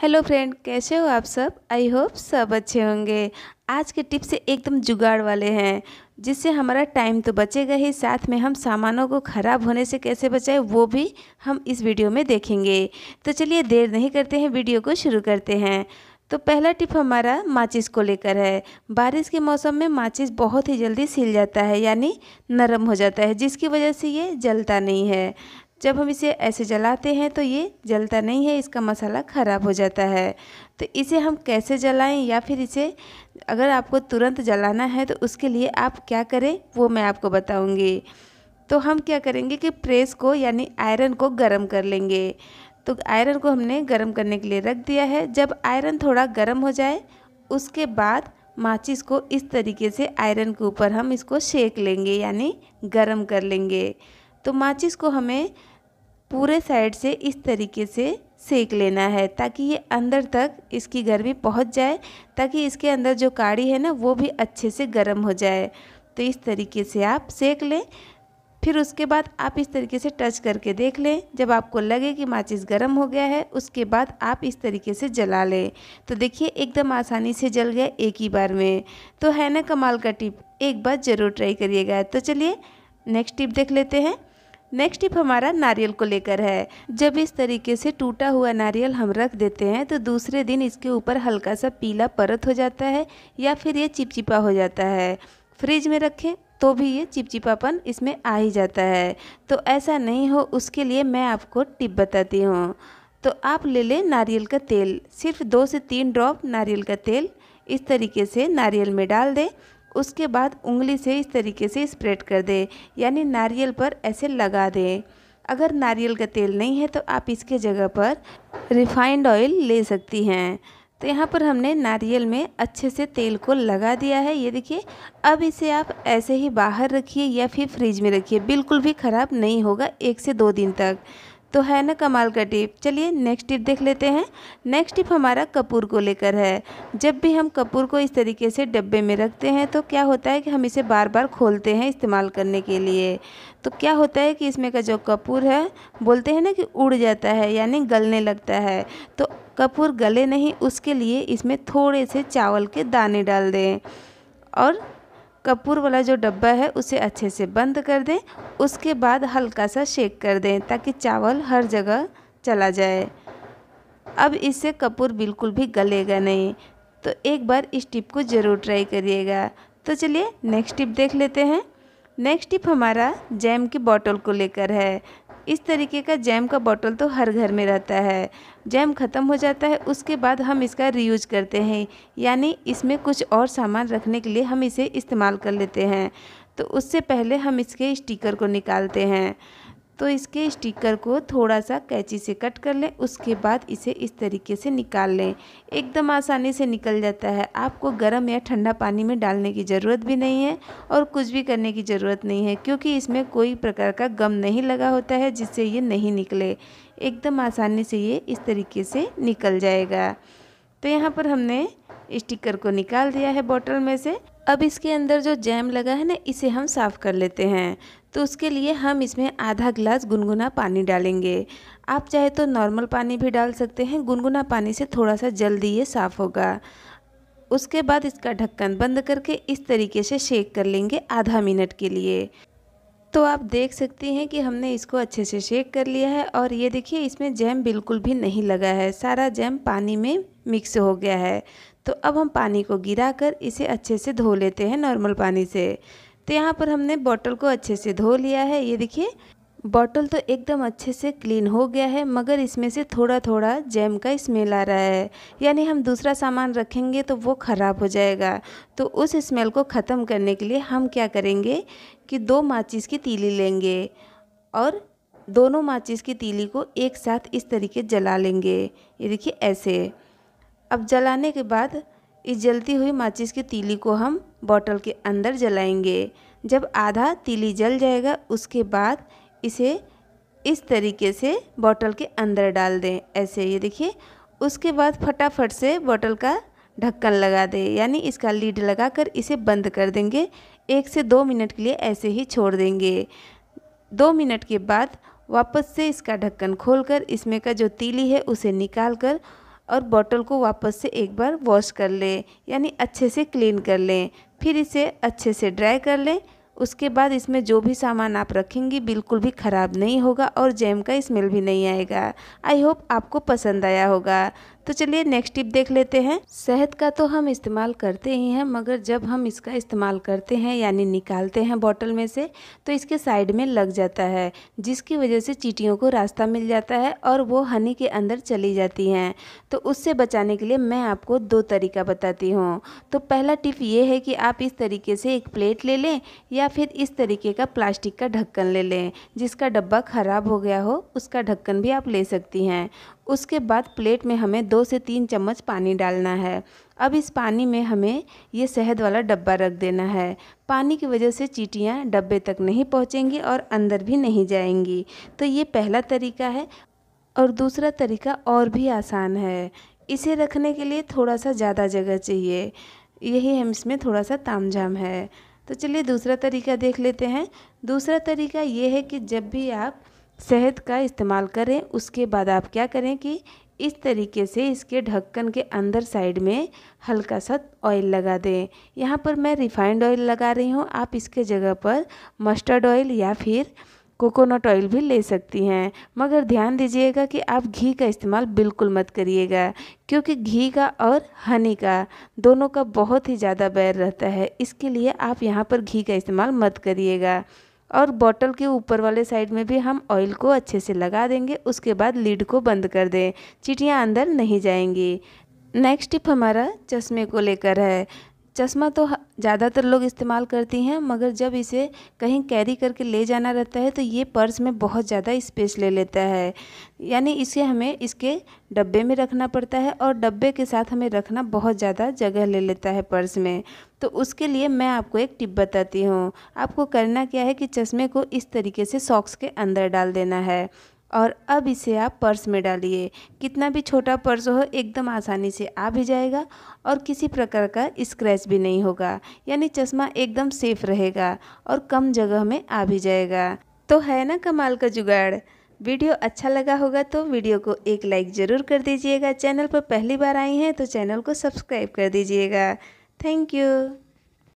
hello friend कैसे हो आप सब आई होप सब अच्छे होंगे आज के टिप्स एकदम जुगाड़ वाले हैं जिससे हमारा टाइम तो बचेगा ही साथ में हम सामानों को ख़राब होने से कैसे बचाएं वो भी हम इस वीडियो में देखेंगे तो चलिए देर नहीं करते हैं वीडियो को शुरू करते हैं तो पहला टिप हमारा माचिस को लेकर है बारिश के मौसम में माचिस बहुत ही जल्दी सिल जाता है यानी नरम हो जाता है जिसकी वजह से ये जलता नहीं है जब हम इसे ऐसे जलाते हैं तो ये जलता नहीं है इसका मसाला ख़राब हो जाता है तो इसे हम कैसे जलाएं या फिर इसे अगर आपको तुरंत जलाना है तो उसके लिए आप क्या करें वो मैं आपको बताऊंगी तो हम क्या करेंगे कि प्रेस को यानी आयरन को गर्म कर लेंगे तो आयरन को हमने गर्म करने के लिए रख दिया है जब आयरन थोड़ा गर्म हो जाए उसके बाद माचिस को इस तरीके से आयरन के ऊपर हम इसको सेक लेंगे यानी गर्म कर लेंगे तो माचिस को हमें पूरे साइड से इस तरीके से सेक लेना है ताकि ये अंदर तक इसकी गर्मी पहुंच जाए ताकि इसके अंदर जो काढ़ी है ना वो भी अच्छे से गर्म हो जाए तो इस तरीके से आप सेक लें फिर उसके बाद आप इस तरीके से टच करके देख लें जब आपको लगे कि माचिस गर्म हो गया है उसके बाद आप इस तरीके से जला लें तो देखिए एकदम आसानी से जल गया एक ही बार में तो है ना कमाल का टिप एक बार ज़रूर ट्राई करिएगा तो चलिए नेक्स्ट टिप देख लेते हैं नेक्स्ट टिप हमारा नारियल को लेकर है जब इस तरीके से टूटा हुआ नारियल हम रख देते हैं तो दूसरे दिन इसके ऊपर हल्का सा पीला परत हो जाता है या फिर ये चिपचिपा हो जाता है फ्रिज में रखें तो भी ये चिपचिपापन इसमें आ ही जाता है तो ऐसा नहीं हो उसके लिए मैं आपको टिप बताती हूँ तो आप ले लें नारियल का तेल सिर्फ दो से तीन ड्रॉप नारियल का तेल इस तरीके से नारियल में डाल दें उसके बाद उंगली से इस तरीके से स्प्रेड कर दें यानी नारियल पर ऐसे लगा दें अगर नारियल का तेल नहीं है तो आप इसके जगह पर रिफाइंड ऑयल ले सकती हैं तो यहाँ पर हमने नारियल में अच्छे से तेल को लगा दिया है ये देखिए अब इसे आप ऐसे ही बाहर रखिए या फिर फ्रिज में रखिए बिल्कुल भी ख़राब नहीं होगा एक से दो दिन तक तो है ना कमाल का टिप चलिए नेक्स्ट टिप देख लेते हैं नेक्स्ट टिप हमारा कपूर को लेकर है जब भी हम कपूर को इस तरीके से डब्बे में रखते हैं तो क्या होता है कि हम इसे बार बार खोलते हैं इस्तेमाल करने के लिए तो क्या होता है कि इसमें का जो कपूर है बोलते हैं ना कि उड़ जाता है यानी गलने लगता है तो कपूर गले नहीं उसके लिए इसमें थोड़े से चावल के दाने डाल दें और कपूर वाला जो डब्बा है उसे अच्छे से बंद कर दें उसके बाद हल्का सा शेक कर दें ताकि चावल हर जगह चला जाए अब इससे कपूर बिल्कुल भी गलेगा नहीं तो एक बार इस टिप को ज़रूर ट्राई करिएगा तो चलिए नेक्स्ट टिप देख लेते हैं नेक्स्ट टिप हमारा जैम की बॉटल को लेकर है इस तरीके का जैम का बॉटल तो हर घर में रहता है जैम ख़त्म हो जाता है उसके बाद हम इसका रीयूज करते हैं यानी इसमें कुछ और सामान रखने के लिए हम इसे इस्तेमाल कर लेते हैं तो उससे पहले हम इसके स्टिकर को निकालते हैं तो इसके स्टिकर को थोड़ा सा कैंची से कट कर लें उसके बाद इसे इस तरीके से निकाल लें एकदम आसानी से निकल जाता है आपको गर्म या ठंडा पानी में डालने की ज़रूरत भी नहीं है और कुछ भी करने की ज़रूरत नहीं है क्योंकि इसमें कोई प्रकार का गम नहीं लगा होता है जिससे ये नहीं निकले एकदम आसानी से ये इस तरीके से निकल जाएगा तो यहाँ पर हमने स्टिकर को निकाल दिया है बॉटल में से अब इसके अंदर जो जैम लगा है ना इसे हम साफ़ कर लेते हैं तो उसके लिए हम इसमें आधा गिलास गुनगुना पानी डालेंगे आप चाहे तो नॉर्मल पानी भी डाल सकते हैं गुनगुना पानी से थोड़ा सा जल्दी ये साफ़ होगा उसके बाद इसका ढक्कन बंद करके इस तरीके से शेक कर लेंगे आधा मिनट के लिए तो आप देख सकती हैं कि हमने इसको अच्छे से शेक कर लिया है और ये देखिए इसमें जैम बिल्कुल भी नहीं लगा है सारा जैम पानी में मिक्स हो गया है तो अब हम पानी को गिरा कर इसे अच्छे से धो लेते हैं नॉर्मल पानी से तो यहाँ पर हमने बॉटल को अच्छे से धो लिया है ये देखिए बॉटल तो एकदम अच्छे से क्लीन हो गया है मगर इसमें से थोड़ा थोड़ा जैम का स्मेल आ रहा है यानी हम दूसरा सामान रखेंगे तो वो ख़राब हो जाएगा तो उस स्मेल को ख़त्म करने के लिए हम क्या करेंगे कि दो माचिस की तीली लेंगे और दोनों माचिस की तीली को एक साथ इस तरीके जला लेंगे ये देखिए ऐसे अब जलाने के बाद इस जलती हुई माचिस की तीली को हम बॉटल के अंदर जलाएंगे जब आधा तीली जल जाएगा उसके बाद इसे इस तरीके से बॉटल के अंदर डाल दें ऐसे ये देखिए उसके बाद फटाफट से बॉटल का ढक्कन लगा दें यानी इसका लीड लगाकर इसे बंद कर देंगे एक से दो मिनट के लिए ऐसे ही छोड़ देंगे दो मिनट के बाद वापस से इसका ढक्कन खोलकर इसमें का जो तीली है उसे निकाल कर और बॉटल को वापस से एक बार वॉश कर लें यानी अच्छे से क्लीन कर लें फिर इसे अच्छे से ड्राई कर लें उसके बाद इसमें जो भी सामान आप रखेंगी बिल्कुल भी ख़राब नहीं होगा और जैम का स्मेल भी नहीं आएगा आई होप आपको पसंद आया होगा तो चलिए नेक्स्ट टिप देख लेते हैं शहद का तो हम इस्तेमाल करते ही हैं मगर जब हम इसका इस्तेमाल करते हैं यानी निकालते हैं बॉटल में से तो इसके साइड में लग जाता है जिसकी वजह से चीटियों को रास्ता मिल जाता है और वो हनी के अंदर चली जाती हैं तो उससे बचाने के लिए मैं आपको दो तरीका बताती हूँ तो पहला टिप ये है कि आप इस तरीके से एक प्लेट ले लें या फिर इस तरीके का प्लास्टिक का ढक्कन ले लें जिसका डब्बा ख़राब हो गया हो उसका ढक्कन भी आप ले सकती हैं उसके बाद प्लेट में हमें दो से तीन चम्मच पानी डालना है अब इस पानी में हमें ये शहद वाला डब्बा रख देना है पानी की वजह से चीटियाँ डब्बे तक नहीं पहुँचेंगी और अंदर भी नहीं जाएंगी तो ये पहला तरीका है और दूसरा तरीका और भी आसान है इसे रखने के लिए थोड़ा सा ज़्यादा जगह चाहिए यही हम इसमें थोड़ा सा ताम झाम है तो चलिए दूसरा तरीका देख लेते हैं दूसरा तरीका ये है कि जब भी आप शहद का इस्तेमाल करें उसके बाद आप क्या करें कि इस तरीके से इसके ढक्कन के अंदर साइड में हल्का सा ऑयल लगा दें यहाँ पर मैं रिफाइंड ऑयल लगा रही हूँ आप इसके जगह पर मस्टर्ड ऑयल या फिर कोकोनट ऑयल भी ले सकती हैं मगर ध्यान दीजिएगा कि आप घी का इस्तेमाल बिल्कुल मत करिएगा क्योंकि घी का और हनी का दोनों का बहुत ही ज़्यादा बैर रहता है इसके लिए आप यहाँ पर घी का इस्तेमाल मत करिएगा और बॉटल के ऊपर वाले साइड में भी हम ऑयल को अच्छे से लगा देंगे उसके बाद लीड को बंद कर दें चिटियाँ अंदर नहीं जाएंगी नेक्स्ट टिप हमारा चश्मे को लेकर है चश्मा तो ज़्यादातर लोग इस्तेमाल करती हैं मगर जब इसे कहीं कैरी करके ले जाना रहता है तो ये पर्स में बहुत ज़्यादा स्पेस ले लेता है यानी इसे हमें इसके डब्बे में रखना पड़ता है और डब्बे के साथ हमें रखना बहुत ज़्यादा जगह ले लेता है पर्स में तो उसके लिए मैं आपको एक टिप बताती हूँ आपको करना क्या है कि चश्मे को इस तरीके से सॉक्स के अंदर डाल देना है और अब इसे आप पर्स में डालिए कितना भी छोटा पर्स हो एकदम आसानी से आ भी जाएगा और किसी प्रकार का स्क्रैच भी नहीं होगा यानी चश्मा एकदम सेफ रहेगा और कम जगह में आ भी जाएगा तो है ना कमाल का जुगाड़ वीडियो अच्छा लगा होगा तो वीडियो को एक लाइक ज़रूर कर दीजिएगा चैनल पर पहली बार आई हैं तो चैनल को सब्सक्राइब कर दीजिएगा थैंक यू